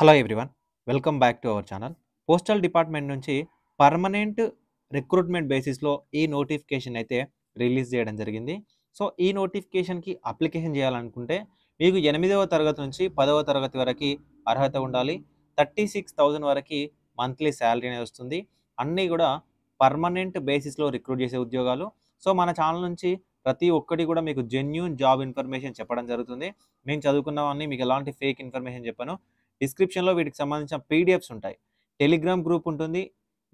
hello everyone welcome back to our channel postal department నుంచి permanent recruitment బేసిస్లో ఈ notification అయితే రిలీజ్ చేయడం జరిగింది సో ఈ నోటిఫికేషన్కి అప్లికేషన్ చేయాలనుకుంటే మీకు ఎనిమిదవ తరగతి నుంచి పదవ తరగతి వరకు అర్హత ఉండాలి థర్టీ సిక్స్ థౌజండ్ వరకు మంత్లీ శాలరీ అనేది వస్తుంది అన్నీ కూడా పర్మనెంట్ బేసిస్లో రిక్రూట్ చేసే ఉద్యోగాలు సో మన ఛానల్ నుంచి ప్రతి ఒక్కటి కూడా మీకు జెన్యున్ జాబ్ ఇన్ఫర్మేషన్ చెప్పడం జరుగుతుంది మేము చదువుకున్నవన్నీ మీకు ఎలాంటి ఫేక్ ఇన్ఫర్మేషన్ చెప్పాను డిస్క్రిప్షన్లో వీటికి సంబంధించిన పీడిఎఫ్స్ ఉంటాయి టెలిగ్రామ్ గ్రూప్ ఉంటుంది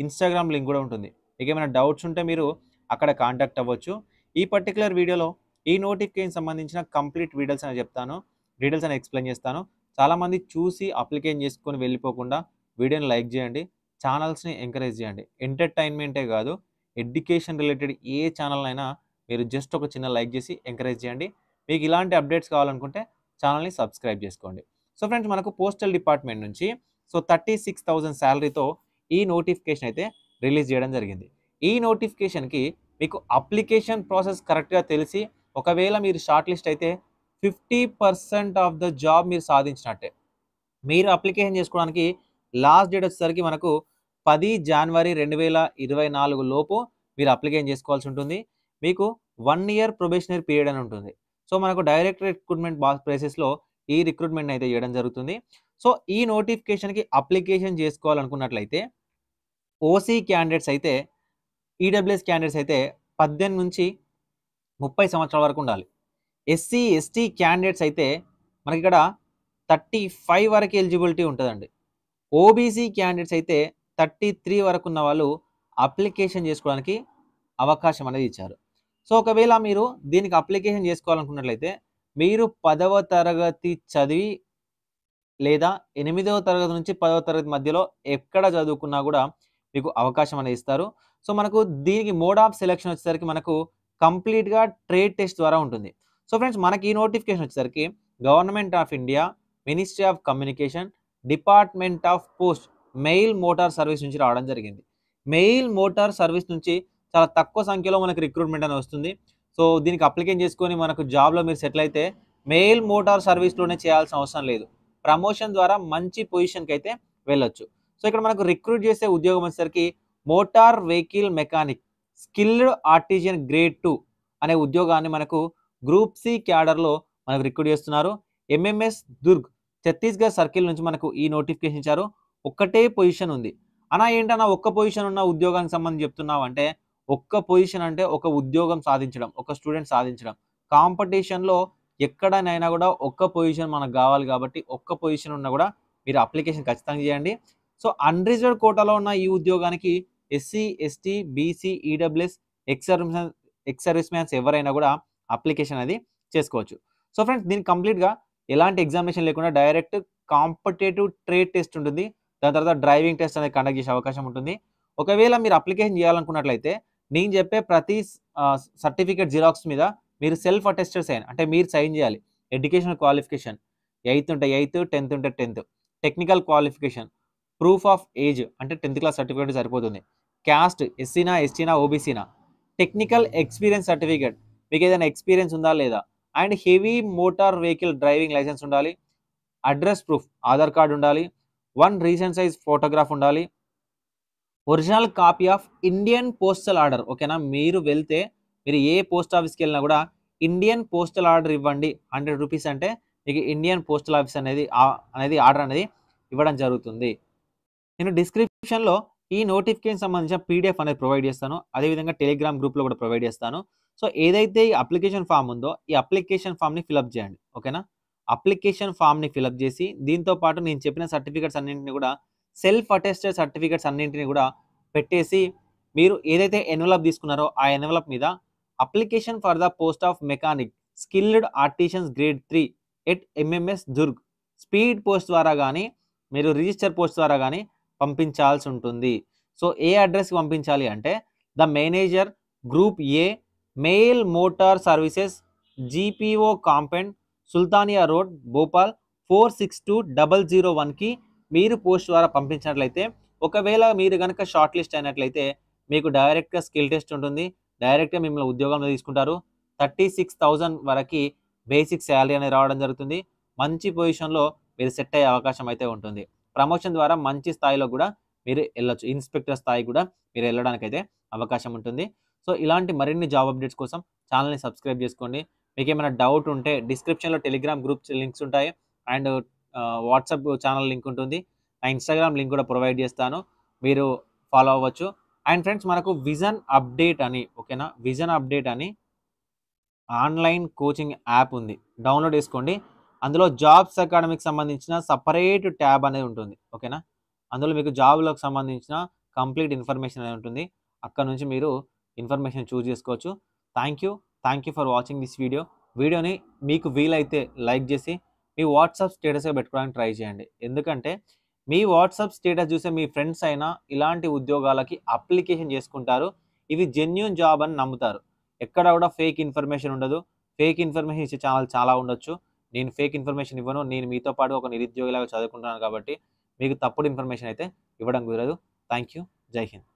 ఇన్స్టాగ్రామ్ లింక్ కూడా ఉంటుంది ఏమైనా డౌట్స్ ఉంటే మీరు అక్కడ కాంటాక్ట్ అవ్వచ్చు ఈ పర్టికులర్ వీడియోలో ఈ నోటిఫికేషన్ సంబంధించిన కంప్లీట్ వీడియోస్ అని చెప్తాను డీటెయిల్స్ అని ఎక్స్ప్లెయిన్ చేస్తాను చాలామంది చూసి అప్లికేషన్ చేసుకొని వెళ్ళిపోకుండా వీడియోని లైక్ చేయండి ఛానల్స్ని ఎంకరేజ్ చేయండి ఎంటర్టైన్మెంటే కాదు ఎడ్యుకేషన్ రిలేటెడ్ ఏ ఛానల్ అయినా మీరు జస్ట్ ఒక చిన్న లైక్ చేసి ఎంకరేజ్ చేయండి మీకు ఇలాంటి అప్డేట్స్ కావాలనుకుంటే ఛానల్ని సబ్స్క్రైబ్ చేసుకోండి సో ఫ్రెండ్స్ మనకు పోస్టల్ డిపార్ట్మెంట్ నుంచి సో థర్టీ సిక్స్ థౌజండ్ శాలరీతో ఈ నోటిఫికేషన్ అయితే రిలీజ్ చేయడం జరిగింది ఈ నోటిఫికేషన్కి మీకు అప్లికేషన్ ప్రాసెస్ కరెక్ట్గా తెలిసి ఒకవేళ మీరు షార్ట్ లిస్ట్ అయితే fifty percent of the job మీరు సాధించినట్టే మీరు అప్లికేషన్ చేసుకోవడానికి లాస్ట్ డేట్ వచ్చేసరికి మనకు పది జనవరి రెండు వేల ఇరవై నాలుగు లోపు మీరు అప్లికేషన్ చేసుకోవాల్సి ఉంటుంది మీకు వన్ ఇయర్ ప్రొబేషనరీ పీరియడ్ అని ఉంటుంది సో మనకు డైరెక్ట్ రిక్రూట్మెంట్ ప్రాసెస్లో ఈ రిక్రూట్మెంట్ అయితే చేయడం జరుగుతుంది సో ఈ నోటిఫికేషన్కి అప్లికేషన్ చేసుకోవాలనుకున్నట్లయితే ఓసీ క్యాండిడేట్స్ అయితే ఈడబ్ల్యూఎస్ e క్యాండిడేట్స్ అయితే పద్దెనిమిది నుంచి ముప్పై సంవత్సరాల వరకు ఉండాలి ఎస్సీ ఎస్టీ క్యాండిడేట్స్ అయితే మనకి ఇక్కడ థర్టీ ఫైవ్ వరకు ఎలిజిబిలిటీ ఉంటుందండి ఓబీసీ క్యాండిడేట్స్ అయితే థర్టీ త్రీ వరకు ఉన్న వాళ్ళు అప్లికేషన్ చేసుకోవడానికి అవకాశం అనేది ఇచ్చారు సో ఒకవేళ మీరు దీనికి అప్లికేషన్ చేసుకోవాలనుకున్నట్లయితే మీరు పదవ తరగతి చదివి లేదా ఎనిమిదవ తరగతి నుంచి పదవ తరగతి మధ్యలో ఎక్కడ చదువుకున్నా కూడా మీకు అవకాశం అనేది ఇస్తారు సో మనకు దీనికి మోడ్ ఆఫ్ సెలెక్షన్ వచ్చేసరికి మనకు కంప్లీట్గా ట్రేడ్ టెస్ట్ ద్వారా ఉంటుంది సో ఫ్రెండ్స్ మనకి ఈ నోటిఫికేషన్ వచ్చేసరికి government of India ministry of communication department of post mail motor service నుంచి రావడం జరిగింది మెయిల్ మోటార్ సర్వీస్ నుంచి చాలా తక్కువ సంఖ్యలో మనకి రిక్రూట్మెంట్ అనేది వస్తుంది సో దీనికి అప్లికేషన్ చేసుకొని మనకు జాబ్లో మీరు సెటిల్ అయితే మెయిల్ మోటార్ సర్వీస్లోనే చేయాల్సిన అవసరం లేదు ప్రమోషన్ ద్వారా మంచి పొజిషన్కి అయితే వెళ్ళొచ్చు సో ఇక్కడ మనకు రిక్రూట్ చేసే ఉద్యోగం వచ్చేసరికి motor vehicle mechanic skilled artisan grade two అనే ఉద్యోగాన్ని మనకు గ్రూప్ సి క్యాడర్లో మనకు రిక్రూట్ చేస్తున్నారు ఎంఎంఎస్ దుర్గ్ ఛత్తీస్గఢ్ సర్కిల్ నుంచి మనకు ఈ నోటిఫికేషన్ ఇచ్చారు ఒక్కటే పొజిషన్ ఉంది అనా ఏంటన్నా ఒక్క పొజిషన్ ఉన్న ఉద్యోగానికి సంబంధించి చెప్తున్నావు అంటే ఒక్క పొజిషన్ అంటే ఒక ఉద్యోగం సాధించడం ఒక స్టూడెంట్ సాధించడం కాంపిటీషన్లో ఎక్కడనైనా కూడా ఒక్క పొజిషన్ మనకు కావాలి కాబట్టి ఒక్క పొజిషన్ ఉన్నా కూడా మీరు అప్లికేషన్ ఖచ్చితంగా చేయండి సో అన్రిజర్వ్ కోటాలో ఉన్న ఈ ఉద్యోగానికి SC ST BC EWS ex service ex service mans ఎవరైనా కూడా అప్లికేషన్ అది చేసుకోవచ్చు సో ఫ్రెండ్స్ దీన్ని కంప్లీట్గా ఎలాంటి ఎగ్జామినేషన్ లేకుండా డైరెక్ట్ కాంపిటేటివ్ ట్రేడ్ టెస్ట్ ఉంటుంది దాని తర్వాత డ్రైవింగ్ టెస్ట్ అనేది కండక్ట్ చేసే అవకాశం ఉంటుంది ఒకవేళ మీరు అప్లికేషన్ చేయాలనుకున్నట్లయితే నేను చెప్పే ప్రతి సర్టిఫికేట్ జిరాక్స్ మీద మీరు సెల్ఫ్ అటెస్టర్ సైన్ అంటే మీరు సైన్ చేయాలి ఎడ్యుకేషనల్ క్వాలిఫికేషన్ ఎయిత్ ఉంటే ఎయిత్ టెన్త్ ఉంటే tenth technical qualification proof of age అంటే టెన్త్ క్లాస్ సర్టిఫికేట్ సరిపోతుంది క్యాస్ట్ ఎస్సీనా ఎస్టీనా ఓబీసీనా టెక్నికల్ ఎక్స్పీరియన్స్ సర్టిఫికేట్ మీకు ఏదైనా ఎక్స్పీరియన్స్ ఉందా లేదా and heavy motor vehicle driving licence ఉండాలి అడ్రస్ ప్రూఫ్ ఆధార్ కార్డు ఉండాలి వన్ రీసెంట్ సైజ్ ఫోటోగ్రాఫ్ ఉండాలి original copy of Indian postal order ఓకేనా మీరు వెళ్తే మీరు ఏ పోస్ట్ ఆఫీస్కి వెళ్ళినా కూడా ఇండియన్ పోస్టల్ ఆర్డర్ ఇవ్వండి హండ్రెడ్ రూపీస్ అంటే మీకు ఇండియన్ పోస్టల్ ఆఫీస్ అనేది అనేది ఆర్డర్ అనేది ఇవ్వడం జరుగుతుంది నేను డిస్క్రిప్షన్లో ఈ నోటిఫికేషన్ సంబంధించిన పీడిఎఫ్ అనేది ప్రొవైడ్ చేస్తాను అదేవిధంగా టెలిగ్రామ్ గ్రూప్లో కూడా ప్రొవైడ్ చేస్తాను సో ఏదైతే ఈ అప్లికేషన్ ఫామ్ ఉందో ఈ అప్లికేషన్ ఫామ్ని ఫిలప్ చేయండి ఓకేనా అప్లికేషన్ ఫామ్ని ఫిలప్ చేసి దీంతో పాటు నేను చెప్పిన సర్టిఫికేట్స్ అన్నింటినీ కూడా సెల్ఫ్ అటెస్టెడ్ సర్టిఫికేట్స్ అన్నింటినీ కూడా పెట్టేసి మీరు ఏదైతే ఎన్వలప్ తీసుకున్నారో ఆ ఎన్వలప్ మీద application for the post of mechanic skilled artisans grade three at MMS Durg speed post ద్వారా కానీ మీరు రిజిస్టర్ పోస్ట్ ద్వారా కానీ పంపించాల్సి ఉంటుంది సో ఏ అడ్రస్కి పంపించాలి అంటే the manager group A mail motor services GPO compound Sultania road Bhopal four six two double zero వన్కి మీరు పోస్ట్ ద్వారా పంపించినట్లయితే ఒకవేళ మీరు కనుక షార్ట్ లిస్ట్ అయినట్లయితే మీకు డైరెక్ట్గా స్కిల్ టెస్ట్ ఉంటుంది డైరెక్ట్గా మిమ్మల్ని ఉద్యోగంలో తీసుకుంటారు థర్టీ సిక్స్ థౌజండ్ వరకు బేసిక్ శాలరీ అనేది రావడం జరుగుతుంది మంచి పొజిషన్లో మీరు సెట్ అయ్యే అవకాశం అయితే ఉంటుంది ప్రమోషన్ ద్వారా మంచి స్థాయిలో కూడా మీరు వెళ్ళొచ్చు ఇన్స్పెక్టర్ స్థాయి కూడా మీరు వెళ్ళడానికి అయితే అవకాశం ఉంటుంది సో ఇలాంటి మరిన్ని జాబ్ అప్డేట్స్ కోసం ఛానల్ని సబ్స్క్రైబ్ చేసుకోండి మీకు ఏమైనా డౌట్ ఉంటే డిస్క్రిప్షన్లో టెలిగ్రామ్ గ్రూప్స్ లింక్స్ ఉంటాయి అండ్ వాట్సాప్ ఛానల్ లింక్ ఉంటుంది నా ఇన్స్టాగ్రామ్ లింక్ కూడా ప్రొవైడ్ చేస్తాను మీరు ఫాలో అవ్వచ్చు అండ్ ఫ్రెండ్స్ మనకు విజన్ అప్డేట్ అని ఓకేనా విజన్ అప్డేట్ అని ఆన్లైన్ కోచింగ్ యాప్ ఉంది డౌన్లోడ్ చేసుకోండి అందులో జాబ్స్ అకాడమీకి సంబంధించిన సపరేట్ ట్యాబ్ అనేది ఉంటుంది ఓకేనా అందులో మీకు జాబ్లకు సంబంధించిన కంప్లీట్ ఇన్ఫర్మేషన్ అనేది ఉంటుంది అక్కడ నుంచి మీరు ఇన్ఫర్మేషన్ చూస్ చేసుకోవచ్చు thank you thank you for watching this video వీడియోని మీకు వీలైతే లైక్ చేసి మీ వాట్సాప్ స్టేటస్ పెట్టుకోవడానికి ట్రై చేయండి ఎందుకంటే మీ వాట్సాప్ స్టేటస్ చూసే మీ ఫ్రెండ్స్ అయినా ఇలాంటి ఉద్యోగాలకి అప్లికేషన్ చేసుకుంటారు ఇవి జెన్యున్ జాబ్ అని నమ్ముతారు ఎక్కడ కూడా ఫేక్ ఇన్ఫర్మేషన్ ఉండదు ఫేక్ ఇన్ఫర్మేషన్ ఇచ్చే ఛానల్ చాలా ఉండొచ్చు నేను ఫేక్ ఇన్ఫర్మేషన్ ఇవ్వను నేను మీతో పాటు ఒక నిరుద్యోగిలాగా చదువుకుంటున్నాను కాబట్టి మీకు తప్పుడు ఇన్ఫర్మేషన్ అయితే ఇవ్వడం కుదరదు థ్యాంక్ యూ జై హింద్